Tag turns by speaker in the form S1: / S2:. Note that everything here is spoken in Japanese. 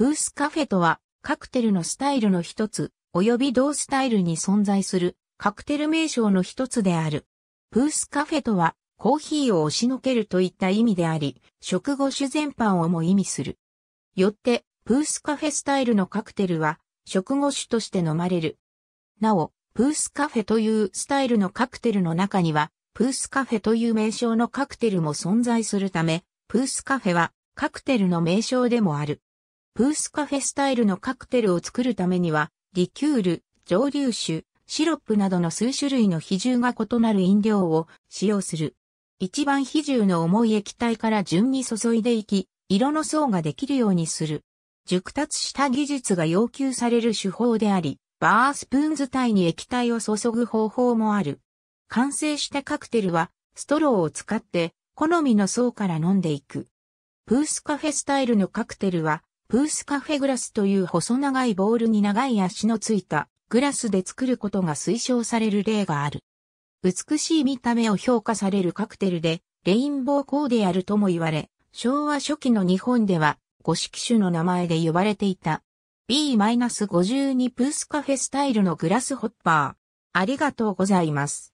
S1: ブースカ
S2: フェとは、カクテルのスタイルの一つ、及び同スタイルに存在する、カクテル名称の一つである。ブースカフェとは、コーヒーを押しのけるといった意味であり、食後酒全般をも意味する。よって、ブースカフェスタイルのカクテルは、食後酒として飲まれる。なお、ブースカフェというスタイルのカクテルの中には、ブースカフェという名称のカクテルも存在するため、ブースカフェはカクテルの名称でもある。プースカフェスタイルのカクテルを作るためには、リキュール、蒸留酒、シロップなどの数種類の比重が異なる飲料を使用する。一番比重の重い液体から順に注いでいき、色の層ができるようにする。熟達した技術が要求される手法であり、バースプーン図体に液体を注ぐ方法もある。完成したカクテルは、ストローを使って、好みの層から飲んでいく。プースカフェスタイルのカクテルは、ブースカフェグラスという細長いボールに長い足のついたグラスで作ることが推奨される例がある。美しい見た目を評価されるカクテルで、レインボーコーデアルとも言われ、昭和初期の日本では、五色種の名前で呼ばれていた。B-52 ブースカフェスタイルのグラスホッパー。ありが
S1: とうございます。